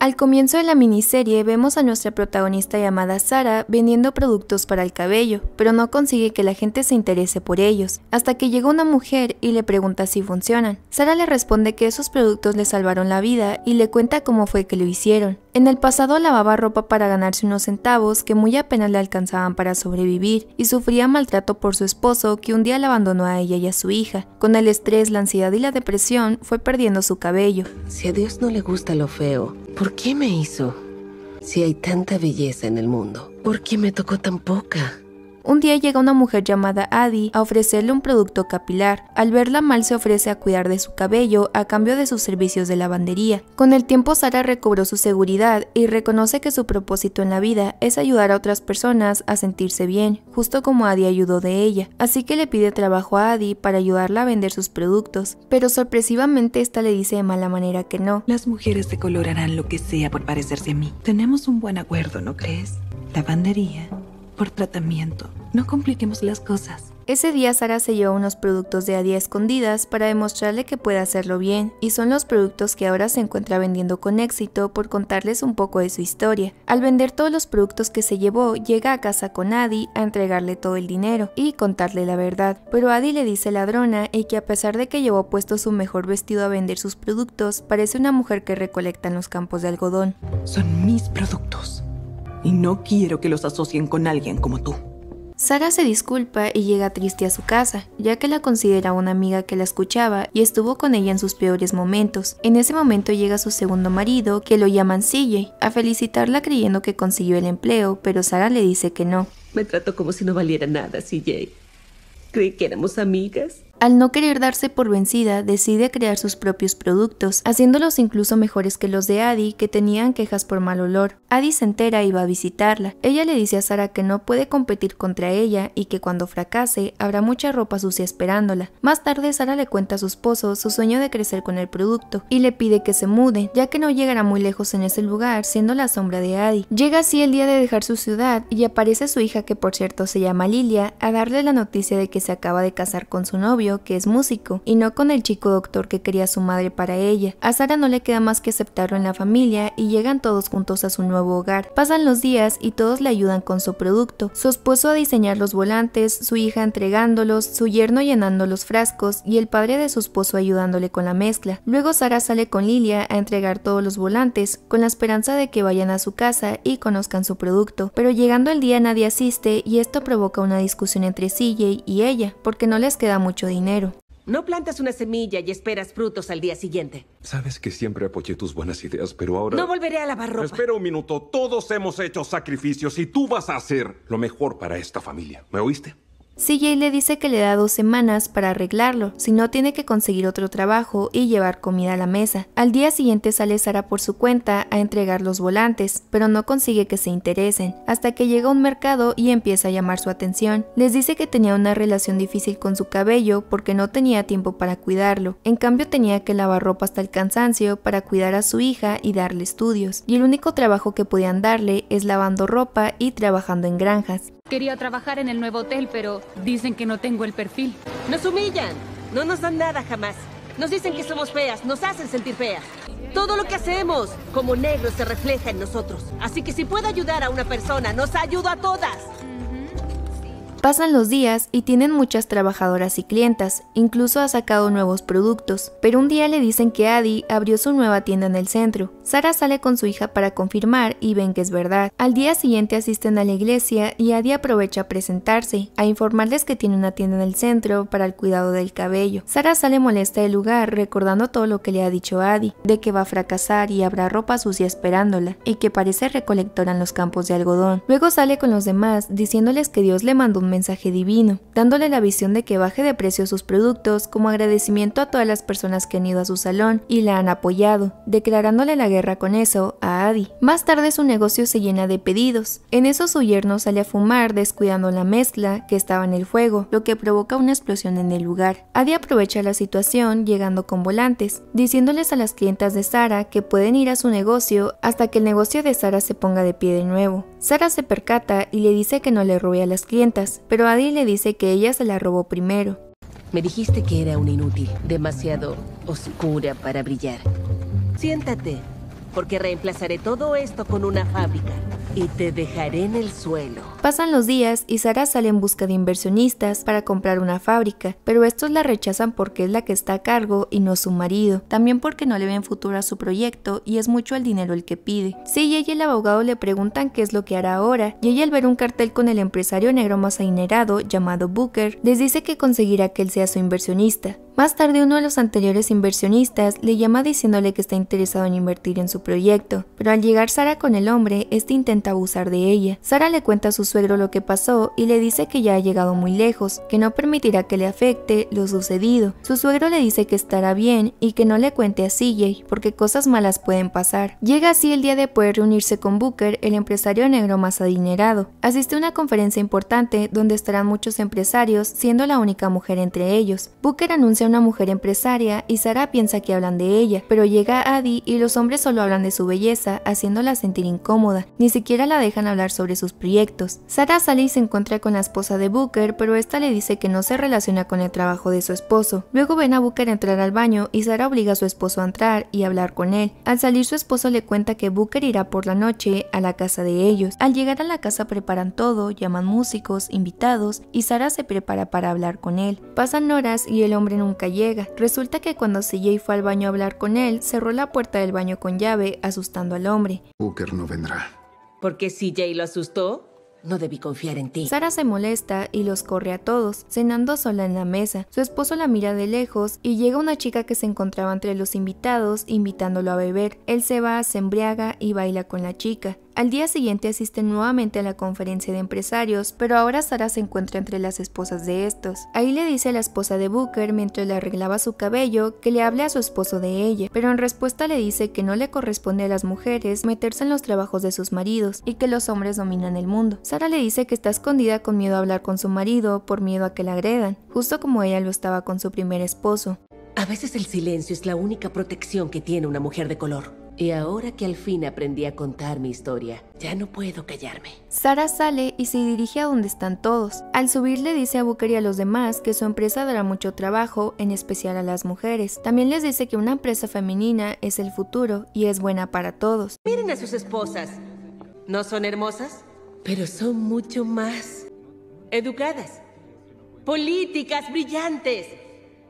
Al comienzo de la miniserie vemos a nuestra protagonista llamada Sara vendiendo productos para el cabello, pero no consigue que la gente se interese por ellos, hasta que llega una mujer y le pregunta si funcionan. Sara le responde que esos productos le salvaron la vida y le cuenta cómo fue que lo hicieron. En el pasado lavaba ropa para ganarse unos centavos que muy apenas le alcanzaban para sobrevivir y sufría maltrato por su esposo que un día la abandonó a ella y a su hija. Con el estrés, la ansiedad y la depresión fue perdiendo su cabello. Si a Dios no le gusta lo feo, ¿Por qué me hizo? Si hay tanta belleza en el mundo, ¿por qué me tocó tan poca? Un día llega una mujer llamada Adi a ofrecerle un producto capilar. Al verla mal se ofrece a cuidar de su cabello a cambio de sus servicios de lavandería. Con el tiempo Sara recobró su seguridad y reconoce que su propósito en la vida es ayudar a otras personas a sentirse bien, justo como Adi ayudó de ella. Así que le pide trabajo a Adi para ayudarla a vender sus productos, pero sorpresivamente esta le dice de mala manera que no. Las mujeres se colorarán lo que sea por parecerse a mí. Tenemos un buen acuerdo, ¿no crees? Lavandería, por tratamiento. No compliquemos las cosas. Ese día Sara se llevó unos productos de Adi a escondidas para demostrarle que puede hacerlo bien, y son los productos que ahora se encuentra vendiendo con éxito por contarles un poco de su historia. Al vender todos los productos que se llevó, llega a casa con Adi a entregarle todo el dinero y contarle la verdad, pero Adi le dice ladrona y que a pesar de que llevó puesto su mejor vestido a vender sus productos, parece una mujer que recolecta en los campos de algodón. Son mis productos y no quiero que los asocien con alguien como tú. Sara se disculpa y llega triste a su casa, ya que la considera una amiga que la escuchaba y estuvo con ella en sus peores momentos. En ese momento llega su segundo marido, que lo llaman CJ, a felicitarla creyendo que consiguió el empleo, pero Sara le dice que no. Me trato como si no valiera nada, CJ. Creí que éramos amigas. Al no querer darse por vencida, decide crear sus propios productos, haciéndolos incluso mejores que los de Adi, que tenían quejas por mal olor. Adi se entera y va a visitarla. Ella le dice a Sara que no puede competir contra ella y que cuando fracase habrá mucha ropa sucia esperándola. Más tarde Sara le cuenta a su esposo su sueño de crecer con el producto y le pide que se mude, ya que no llegará muy lejos en ese lugar siendo la sombra de Adi. Llega así el día de dejar su ciudad y aparece su hija que por cierto se llama Lilia a darle la noticia de que se acaba de casar con su novio que es músico, y no con el chico doctor que quería su madre para ella. A Sara no le queda más que aceptarlo en la familia y llegan todos juntos a su nuevo hogar. Pasan los días y todos le ayudan con su producto, su esposo a diseñar los volantes, su hija entregándolos, su yerno llenando los frascos y el padre de su esposo ayudándole con la mezcla. Luego Sara sale con Lilia a entregar todos los volantes, con la esperanza de que vayan a su casa y conozcan su producto, pero llegando el día nadie asiste y esto provoca una discusión entre CJ y ella, porque no les queda mucho dinero dinero. No plantas una semilla y esperas frutos al día siguiente. Sabes que siempre apoyé tus buenas ideas, pero ahora... No volveré a lavar ropa. Espera un minuto. Todos hemos hecho sacrificios y tú vas a hacer lo mejor para esta familia. ¿Me oíste? CJ le dice que le da dos semanas para arreglarlo, si no tiene que conseguir otro trabajo y llevar comida a la mesa. Al día siguiente sale Sara por su cuenta a entregar los volantes, pero no consigue que se interesen, hasta que llega a un mercado y empieza a llamar su atención. Les dice que tenía una relación difícil con su cabello porque no tenía tiempo para cuidarlo, en cambio tenía que lavar ropa hasta el cansancio para cuidar a su hija y darle estudios, y el único trabajo que podían darle es lavando ropa y trabajando en granjas. Quería trabajar en el nuevo hotel, pero dicen que no tengo el perfil. ¡Nos humillan! No nos dan nada jamás. Nos dicen que somos feas, nos hacen sentir feas. Todo lo que hacemos como negros se refleja en nosotros. Así que si puedo ayudar a una persona, nos ayudo a todas. Pasan los días y tienen muchas trabajadoras y clientas, incluso ha sacado nuevos productos, pero un día le dicen que Adi abrió su nueva tienda en el centro. Sara sale con su hija para confirmar y ven que es verdad. Al día siguiente asisten a la iglesia y Adi aprovecha a presentarse, a informarles que tiene una tienda en el centro para el cuidado del cabello. Sara sale molesta del lugar recordando todo lo que le ha dicho Adi, de que va a fracasar y habrá ropa sucia esperándola, y que parece recolectora en los campos de algodón. Luego sale con los demás diciéndoles que Dios le mandó un mensaje divino, dándole la visión de que baje de precio sus productos como agradecimiento a todas las personas que han ido a su salón y la han apoyado, declarándole la guerra con eso a Adi. Más tarde su negocio se llena de pedidos. En eso su yerno sale a fumar descuidando la mezcla que estaba en el fuego, lo que provoca una explosión en el lugar. Adi aprovecha la situación llegando con volantes, diciéndoles a las clientas de Sara que pueden ir a su negocio hasta que el negocio de Sara se ponga de pie de nuevo. Sara se percata y le dice que no le robe a las clientas, pero Adi le dice que ella se la robó primero. Me dijiste que era un inútil, demasiado oscura para brillar. Siéntate, porque reemplazaré todo esto con una fábrica y te dejaré en el suelo. Pasan los días y Sarah sale en busca de inversionistas para comprar una fábrica, pero estos la rechazan porque es la que está a cargo y no su marido, también porque no le ven futuro a su proyecto y es mucho el dinero el que pide. Sí, y ella y el abogado le preguntan qué es lo que hará ahora, y ella al ver un cartel con el empresario negro más adinerado llamado Booker, les dice que conseguirá que él sea su inversionista, más tarde uno de los anteriores inversionistas le llama diciéndole que está interesado en invertir en su proyecto, pero al llegar Sara con el hombre, este intenta abusar de ella. Sara le cuenta a su suegro lo que pasó y le dice que ya ha llegado muy lejos, que no permitirá que le afecte lo sucedido. Su suegro le dice que estará bien y que no le cuente a CJ porque cosas malas pueden pasar. Llega así el día de poder reunirse con Booker, el empresario negro más adinerado. Asiste a una conferencia importante donde estarán muchos empresarios, siendo la única mujer entre ellos. Booker anuncia una mujer empresaria y Sara piensa que hablan de ella, pero llega Adi y los hombres solo hablan de su belleza, haciéndola sentir incómoda, ni siquiera la dejan hablar sobre sus proyectos. Sara sale y se encuentra con la esposa de Booker, pero esta le dice que no se relaciona con el trabajo de su esposo. Luego ven a Booker entrar al baño y Sara obliga a su esposo a entrar y hablar con él. Al salir su esposo le cuenta que Booker irá por la noche a la casa de ellos. Al llegar a la casa preparan todo, llaman músicos, invitados y Sara se prepara para hablar con él. Pasan horas y el hombre en llega. Resulta que cuando CJ fue al baño a hablar con él, cerró la puerta del baño con llave, asustando al hombre. Booker no vendrá. Porque si lo asustó? No debí confiar en ti. Sara se molesta y los corre a todos, cenando sola en la mesa. Su esposo la mira de lejos y llega una chica que se encontraba entre los invitados, invitándolo a beber. Él se va, se embriaga y baila con la chica. Al día siguiente asisten nuevamente a la conferencia de empresarios, pero ahora Sara se encuentra entre las esposas de estos. Ahí le dice a la esposa de Booker mientras le arreglaba su cabello que le hable a su esposo de ella, pero en respuesta le dice que no le corresponde a las mujeres meterse en los trabajos de sus maridos y que los hombres dominan el mundo. Sara le dice que está escondida con miedo a hablar con su marido por miedo a que la agredan, justo como ella lo estaba con su primer esposo. A veces el silencio es la única protección que tiene una mujer de color. Y ahora que al fin aprendí a contar mi historia, ya no puedo callarme. Sara sale y se dirige a donde están todos. Al subir le dice a Booker y a los demás que su empresa dará mucho trabajo, en especial a las mujeres. También les dice que una empresa femenina es el futuro y es buena para todos. Miren a sus esposas. ¿No son hermosas? Pero son mucho más educadas, políticas, brillantes.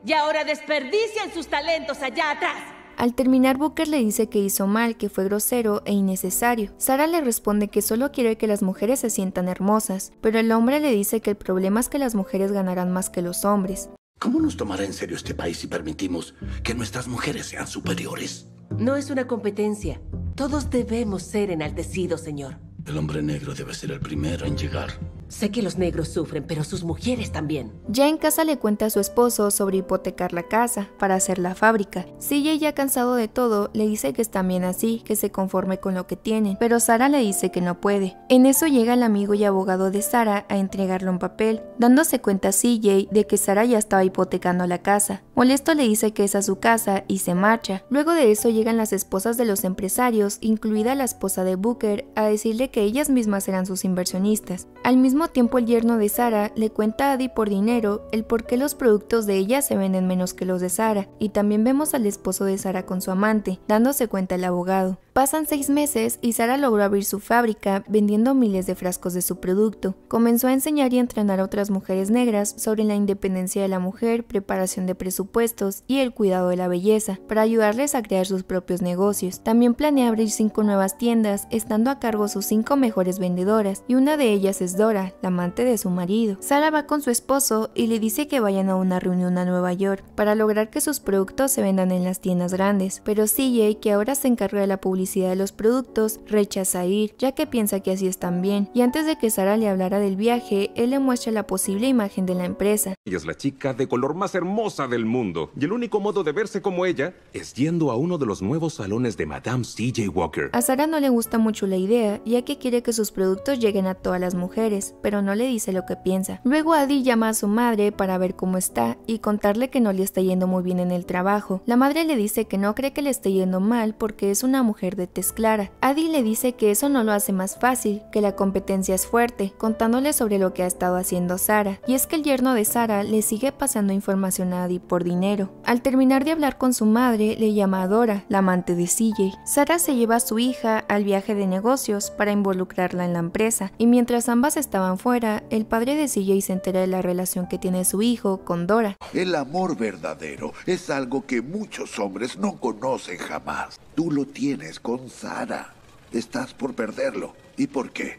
Y ahora desperdician sus talentos allá atrás. Al terminar, Booker le dice que hizo mal, que fue grosero e innecesario. Sara le responde que solo quiere que las mujeres se sientan hermosas, pero el hombre le dice que el problema es que las mujeres ganarán más que los hombres. ¿Cómo nos tomará en serio este país si permitimos que nuestras mujeres sean superiores? No es una competencia. Todos debemos ser enaltecidos, señor. El hombre negro debe ser el primero en llegar. Sé que los negros sufren, pero sus mujeres también. Ya en casa le cuenta a su esposo sobre hipotecar la casa para hacer la fábrica. CJ ya cansado de todo, le dice que está bien así, que se conforme con lo que tiene, pero Sara le dice que no puede. En eso llega el amigo y abogado de Sara a entregarle un papel, dándose cuenta a CJ de que Sara ya estaba hipotecando la casa. Molesto le dice que es a su casa y se marcha. Luego de eso llegan las esposas de los empresarios, incluida la esposa de Booker, a decirle que ellas mismas eran sus inversionistas. Al mismo tiempo el yerno de Sara le cuenta a Adi por dinero el por qué los productos de ella se venden menos que los de Sara, y también vemos al esposo de Sara con su amante, dándose cuenta el abogado. Pasan seis meses y Sara logró abrir su fábrica vendiendo miles de frascos de su producto. Comenzó a enseñar y entrenar a otras mujeres negras sobre la independencia de la mujer, preparación de presupuestos y el cuidado de la belleza, para ayudarles a crear sus propios negocios. También planea abrir cinco nuevas tiendas, estando a cargo sus cinco mejores vendedoras, y una de ellas es Dora, la amante de su marido. Sara va con su esposo y le dice que vayan a una reunión a Nueva York para lograr que sus productos se vendan en las tiendas grandes, pero CJ, que ahora se encarga de la publicidad, de los productos, rechaza ir, ya que piensa que así están bien, y antes de que Sara le hablara del viaje, él le muestra la posible imagen de la empresa. Ella es la chica de color más hermosa del mundo, y el único modo de verse como ella es yendo a uno de los nuevos salones de Madame CJ Walker. A Sara no le gusta mucho la idea, ya que quiere que sus productos lleguen a todas las mujeres, pero no le dice lo que piensa. Luego Adi llama a su madre para ver cómo está y contarle que no le está yendo muy bien en el trabajo. La madre le dice que no cree que le esté yendo mal porque es una mujer de tez Adi le dice que eso no lo hace más fácil, que la competencia es fuerte, contándole sobre lo que ha estado haciendo Sara, y es que el yerno de Sara le sigue pasando información a Adi por dinero. Al terminar de hablar con su madre, le llama a Dora, la amante de CJ. Sara se lleva a su hija al viaje de negocios para involucrarla en la empresa, y mientras ambas estaban fuera, el padre de CJ se entera de la relación que tiene su hijo con Dora. El amor verdadero es algo que muchos hombres no conocen jamás. Tú lo tienes con Sara. Estás por perderlo. ¿Y por qué?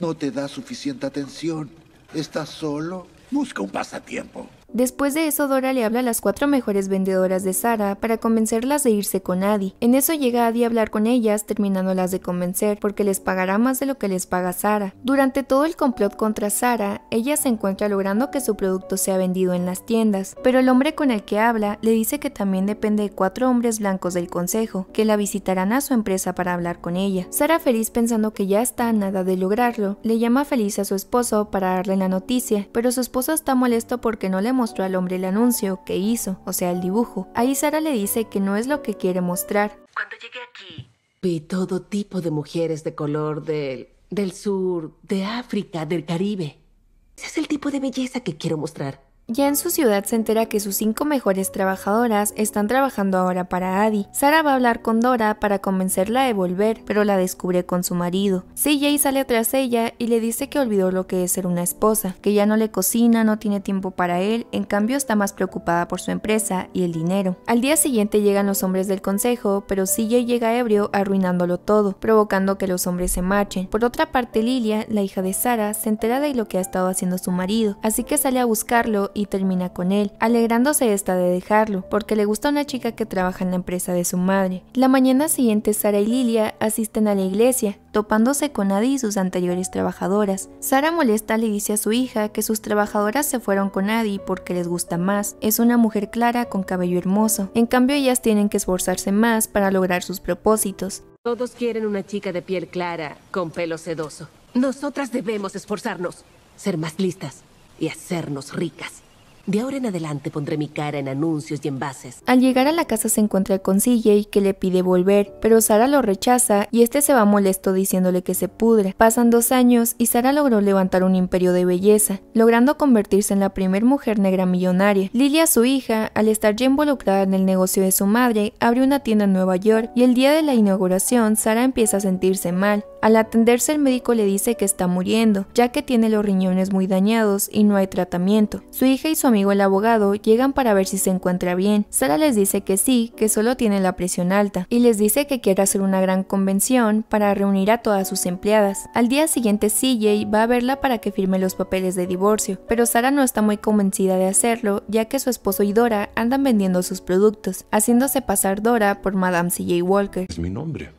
No te da suficiente atención. ¿Estás solo? Busca un pasatiempo. Después de eso, Dora le habla a las cuatro mejores vendedoras de Sara para convencerlas de irse con Adi. En eso llega Adi a hablar con ellas, terminándolas de convencer, porque les pagará más de lo que les paga Sara. Durante todo el complot contra Sara, ella se encuentra logrando que su producto sea vendido en las tiendas, pero el hombre con el que habla le dice que también depende de cuatro hombres blancos del consejo, que la visitarán a su empresa para hablar con ella. Sara feliz pensando que ya está nada de lograrlo, le llama feliz a su esposo para darle la noticia, pero su esposo está molesto porque no le mostró al hombre el anuncio que hizo, o sea, el dibujo. Ahí Sara le dice que no es lo que quiere mostrar. Cuando llegué aquí, vi todo tipo de mujeres de color del, del sur, de África, del Caribe. Ese es el tipo de belleza que quiero mostrar. Ya en su ciudad se entera que sus cinco mejores trabajadoras están trabajando ahora para Adi. Sara va a hablar con Dora para convencerla de volver, pero la descubre con su marido. CJ sale tras ella y le dice que olvidó lo que es ser una esposa, que ya no le cocina, no tiene tiempo para él, en cambio está más preocupada por su empresa y el dinero. Al día siguiente llegan los hombres del consejo, pero CJ llega ebrio arruinándolo todo, provocando que los hombres se marchen. Por otra parte, Lilia, la hija de Sara, se entera de lo que ha estado haciendo su marido, así que sale a buscarlo y termina con él, alegrándose esta de dejarlo, porque le gusta una chica que trabaja en la empresa de su madre. La mañana siguiente, Sara y Lilia asisten a la iglesia, topándose con Adi y sus anteriores trabajadoras. Sara molesta le dice a su hija que sus trabajadoras se fueron con Adi porque les gusta más. Es una mujer clara con cabello hermoso. En cambio, ellas tienen que esforzarse más para lograr sus propósitos. Todos quieren una chica de piel clara, con pelo sedoso. Nosotras debemos esforzarnos, ser más listas y hacernos ricas. De ahora en adelante pondré mi cara en anuncios y envases. Al llegar a la casa se encuentra con CJ que le pide volver, pero Sara lo rechaza y este se va molesto diciéndole que se pudre. Pasan dos años y Sara logró levantar un imperio de belleza, logrando convertirse en la primer mujer negra millonaria. Lilia, su hija, al estar ya involucrada en el negocio de su madre, abre una tienda en Nueva York y el día de la inauguración Sara empieza a sentirse mal. Al atenderse el médico le dice que está muriendo, ya que tiene los riñones muy dañados y no hay tratamiento. Su hija y su amigo el abogado llegan para ver si se encuentra bien. Sara les dice que sí, que solo tiene la presión alta, y les dice que quiere hacer una gran convención para reunir a todas sus empleadas. Al día siguiente CJ va a verla para que firme los papeles de divorcio, pero Sara no está muy convencida de hacerlo ya que su esposo y Dora andan vendiendo sus productos, haciéndose pasar Dora por Madame CJ Walker. Es mi nombre.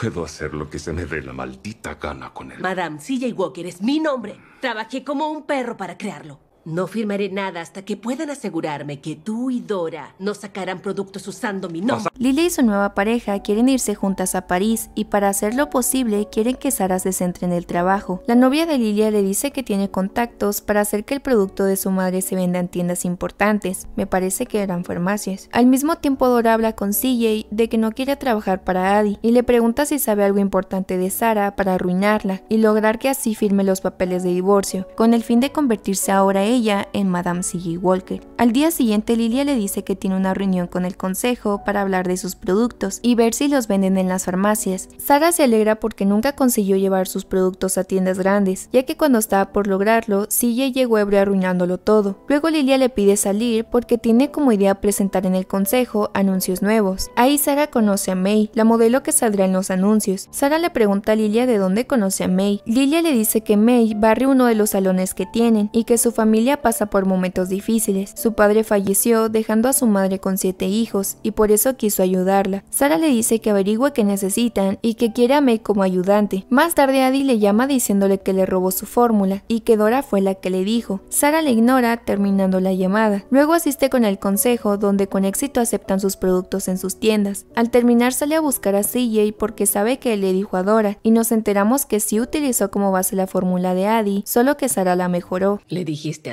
Puedo hacer lo que se me dé la maldita gana con él. Madame, CJ Walker es mi nombre. Trabajé como un perro para crearlo. No firmaré nada hasta que puedan asegurarme que tú y Dora no sacarán productos usando mi nombre. Lily y su nueva pareja quieren irse juntas a París y para hacerlo posible quieren que Sara se centre en el trabajo. La novia de Lilia le dice que tiene contactos para hacer que el producto de su madre se venda en tiendas importantes, me parece que eran farmacias. Al mismo tiempo Dora habla con CJ de que no quiere trabajar para Adi y le pregunta si sabe algo importante de Sara para arruinarla y lograr que así firme los papeles de divorcio, con el fin de convertirse ahora en ella en Madame C.G. Walker. Al día siguiente, Lilia le dice que tiene una reunión con el consejo para hablar de sus productos y ver si los venden en las farmacias. Sara se alegra porque nunca consiguió llevar sus productos a tiendas grandes, ya que cuando estaba por lograrlo, CJ llegó ebrio arruinándolo todo. Luego Lilia le pide salir porque tiene como idea presentar en el consejo anuncios nuevos. Ahí Sara conoce a May, la modelo que saldrá en los anuncios. Sara le pregunta a Lilia de dónde conoce a May. Lilia le dice que May barre uno de los salones que tienen y que su familia pasa por momentos difíciles. Su padre falleció dejando a su madre con siete hijos y por eso quiso ayudarla. Sara le dice que averigüe qué necesitan y que quiere a May como ayudante. Más tarde Adi le llama diciéndole que le robó su fórmula y que Dora fue la que le dijo. Sara le ignora terminando la llamada. Luego asiste con el consejo donde con éxito aceptan sus productos en sus tiendas. Al terminar sale a buscar a CJ porque sabe que él le dijo a Dora y nos enteramos que sí utilizó como base la fórmula de Adi, solo que Sara la mejoró. Le dijiste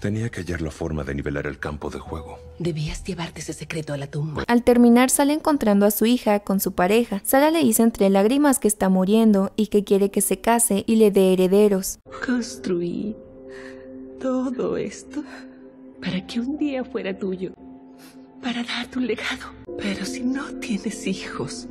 Tenía que hallar la forma de nivelar el campo de juego. Debías llevarte ese secreto a la tumba. Al terminar sale encontrando a su hija con su pareja. Sara le dice entre lágrimas que está muriendo y que quiere que se case y le dé herederos. Construí todo esto para que un día fuera tuyo, para dar tu legado. Pero si no tienes hijos,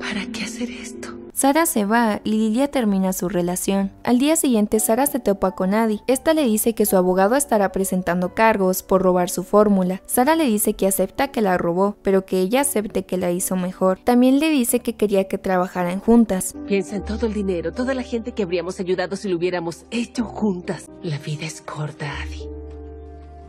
¿para qué hacer esto? Sara se va y Lilia termina su relación. Al día siguiente Sara se topa con Adi. Esta le dice que su abogado estará presentando cargos por robar su fórmula. Sara le dice que acepta que la robó, pero que ella acepte que la hizo mejor. También le dice que quería que trabajaran juntas. Piensa en todo el dinero, toda la gente que habríamos ayudado si lo hubiéramos hecho juntas. La vida es corta, Adi.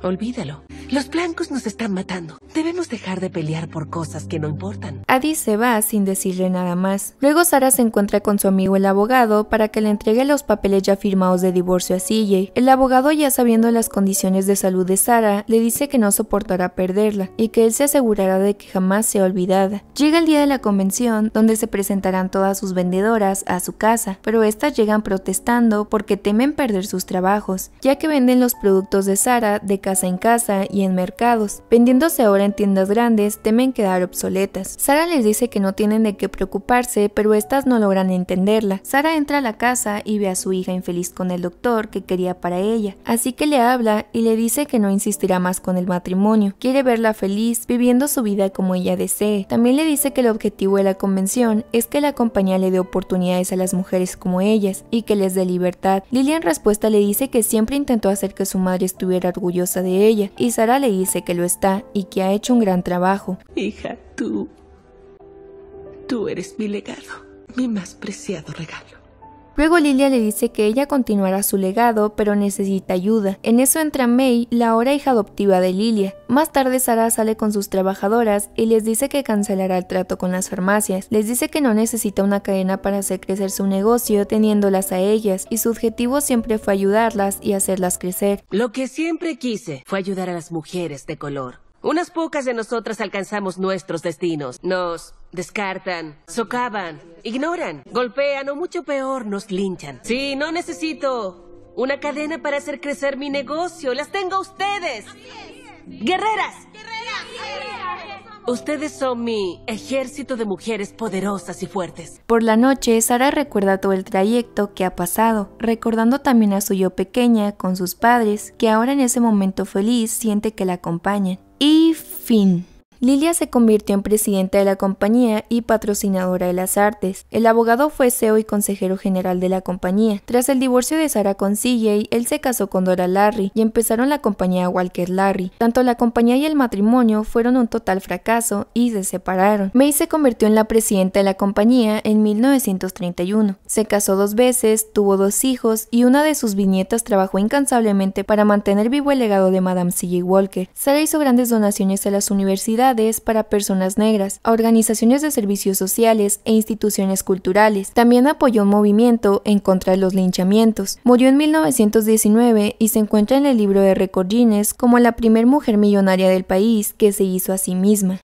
Olvídalo. Los blancos nos están matando. Debemos dejar de pelear por cosas que no importan. Adi se va sin decirle nada más. Luego Sara se encuentra con su amigo el abogado para que le entregue los papeles ya firmados de divorcio a CJ. El abogado ya sabiendo las condiciones de salud de Sara, le dice que no soportará perderla y que él se asegurará de que jamás sea olvidada. Llega el día de la convención donde se presentarán todas sus vendedoras a su casa, pero estas llegan protestando porque temen perder sus trabajos, ya que venden los productos de Sara de casa en casa y en mercados. Vendiéndose ahora en tiendas grandes, temen quedar obsoletas. Sara les dice que no tienen de qué preocuparse, pero estas no logran entenderla. Sara entra a la casa y ve a su hija infeliz con el doctor que quería para ella, así que le habla y le dice que no insistirá más con el matrimonio. Quiere verla feliz, viviendo su vida como ella desee. También le dice que el objetivo de la convención es que la compañía le dé oportunidades a las mujeres como ellas y que les dé libertad. Lily en respuesta le dice que siempre intentó hacer que su madre estuviera orgullosa de ella y Sara le dice que lo está y que ha hecho un gran trabajo. Hija, tú... Tú eres mi legado, mi más preciado regalo. Luego Lilia le dice que ella continuará su legado, pero necesita ayuda. En eso entra May, la ahora hija adoptiva de Lilia. Más tarde Sara sale con sus trabajadoras y les dice que cancelará el trato con las farmacias. Les dice que no necesita una cadena para hacer crecer su negocio teniéndolas a ellas y su objetivo siempre fue ayudarlas y hacerlas crecer. Lo que siempre quise fue ayudar a las mujeres de color. Unas pocas de nosotras alcanzamos nuestros destinos. Nos descartan, socavan, ignoran, golpean o mucho peor, nos linchan. Sí, no necesito una cadena para hacer crecer mi negocio. Las tengo a ustedes. Guerreras. Ustedes son mi ejército de mujeres poderosas y fuertes. Por la noche, Sara recuerda todo el trayecto que ha pasado, recordando también a su yo pequeña con sus padres, que ahora en ese momento feliz siente que la acompañan y fin. Lilia se convirtió en presidenta de la compañía y patrocinadora de las artes. El abogado fue CEO y consejero general de la compañía. Tras el divorcio de Sarah con CJ, él se casó con Dora Larry y empezaron la compañía Walker Larry. Tanto la compañía y el matrimonio fueron un total fracaso y se separaron. May se convirtió en la presidenta de la compañía en 1931. Se casó dos veces, tuvo dos hijos y una de sus viñetas trabajó incansablemente para mantener vivo el legado de Madame CJ Walker. Sara hizo grandes donaciones a las universidades para personas negras, a organizaciones de servicios sociales e instituciones culturales. También apoyó un movimiento en contra de los linchamientos. Murió en 1919 y se encuentra en el libro de recordines como la primer mujer millonaria del país que se hizo a sí misma.